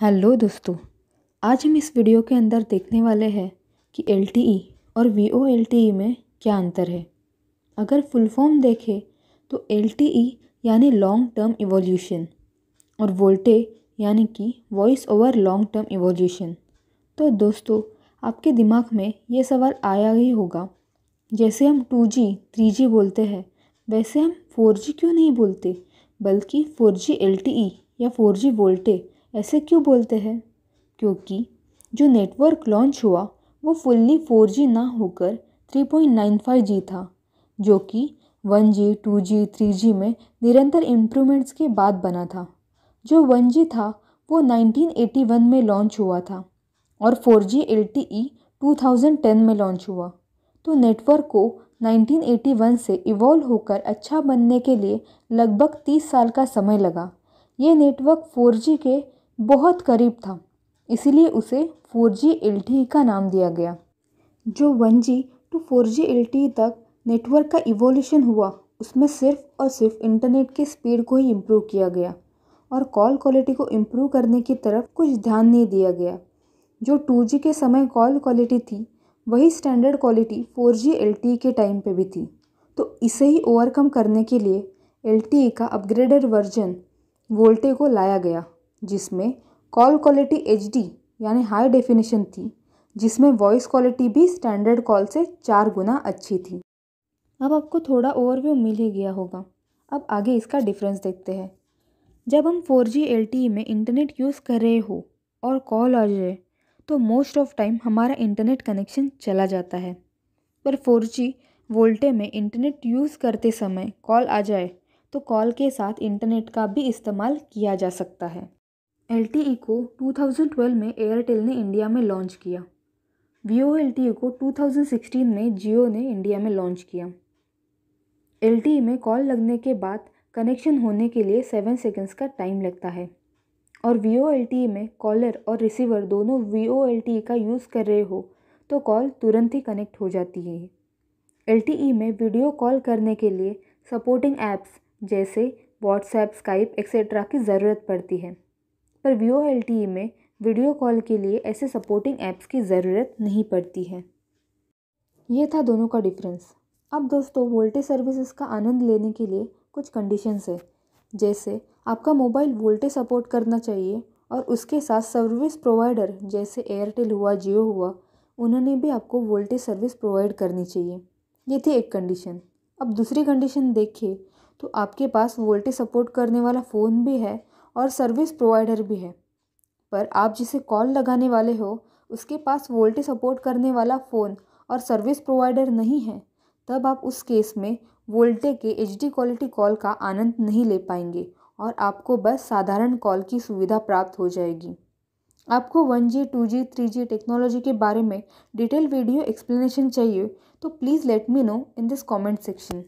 hello दोस्तों आज हम इस वीडियो के अंदर देखने वाले हैं कि एल और वी ओ में क्या अंतर है अगर फुल फॉर्म देखें तो एल यानी लॉन्ग टर्म इवोल्यूशन और वोल्टे यानी कि voice over long term evolution तो दोस्तों आपके दिमाग में ये सवाल आया ही होगा जैसे हम 2G 3G बोलते हैं वैसे हम 4G क्यों नहीं बोलते बल्कि 4G LTE या 4G वोल्टे ऐसे क्यों बोलते हैं क्योंकि जो नेटवर्क लॉन्च हुआ वो फुल्ली फोर जी ना होकर three point nine five G था जो कि one G two G three G में निरंतर इम्प्रूवमेंट्स के बाद बना था जो वन जी था वो नाइनटीन एटी वन में लॉन्च हुआ था और four G L T E two thousand ten में लॉन्च हुआ तो नेटवर्क को नाइनटीन एटी वन से इवॉल्व होकर अच्छा बनने के लिए लगभग तीस साल का समय लगा ये नेटवर्क फोर जी के बहुत करीब था इसीलिए उसे फोर जी एल टी का नाम दिया गया जो one G to four G L T तक नेटवर्क का इवोल्यूशन हुआ उसमें सिर्फ और सिर्फ इंटरनेट के स्पीड को ही इम्प्रूव किया गया और कॉल क्वालिटी को इम्प्रूव करने की तरफ कुछ ध्यान नहीं दिया गया जो टू जी के समय कॉल क्वालिटी थी वही standard quality four G L T के टाइम पे भी थी तो इसे ही ओवरकम करने के लिए एल टी का अपग्रेडेड वर्जन वोल्टे को लाया गया जिसमें कॉल क्वालिटी एच यानी हाई डेफिनेशन थी जिसमें वॉइस क्वालिटी भी स्टैंडर्ड कॉल से चार गुना अच्छी थी अब आपको थोड़ा ओवरव्यू मिल ही गया होगा अब आगे इसका डिफरेंस देखते हैं जब हम 4G LTE में इंटरनेट यूज़ कर रहे हो और कॉल आ जाए तो मोस्ट ऑफ टाइम हमारा इंटरनेट कनेक्शन चला जाता है पर 4G वोल्टे में इंटरनेट यूज़ करते समय कॉल आ जाए तो कॉल के साथ इंटरनेट का भी इस्तेमाल किया जा सकता है एल को 2012 में एयरटेल ने इंडिया में लॉन्च किया वीओ एल को 2016 में जियो ने इंडिया में लॉन्च किया एल में कॉल लगने के बाद कनेक्शन होने के लिए सेवन सेकेंड्स का टाइम लगता है और वी ओ में कॉलर और रिसीवर दोनों वी ओ का यूज़ कर रहे हो तो कॉल तुरंत ही कनेक्ट हो जाती है एल में वीडियो कॉल करने के लिए सपोर्टिंग ऐप्स जैसे व्हाट्सएप स्काइप एक्सेट्रा की ज़रूरत पड़ती है पर V O L T E में वीडियो कॉल के लिए ऐसे सपोर्टिंग ऐप्स की ज़रूरत नहीं पड़ती है ये था दोनों का डिफरेंस अब दोस्तों वोल्टेज सर्विसेज का आनंद लेने के लिए कुछ कंडीशंस है जैसे आपका मोबाइल वोल्टेज सपोर्ट करना चाहिए और उसके साथ सर्विस प्रोवाइडर जैसे एयरटेल हुआ जियो हुआ उन्होंने भी आपको वोल्टेज सर्विस प्रोवाइड करनी चाहिए ये थी एक कंडीशन अब दूसरी कंडीशन देखिए तो आपके पास वोल्टेज सपोर्ट करने वाला फ़ोन भी है और सर्विस प्रोवाइडर भी है पर आप जिसे कॉल लगाने वाले हो उसके पास वोल्टेज सपोर्ट करने वाला फ़ोन और सर्विस प्रोवाइडर नहीं है तब आप उस केस में वोल्टे के एच क्वालिटी कॉल का आनंद नहीं ले पाएंगे और आपको बस साधारण कॉल की सुविधा प्राप्त हो जाएगी आपको one G two G three G technology के बारे में डिटेल वीडियो एक्सप्लेनेशन चाहिए तो please let me know in this comment section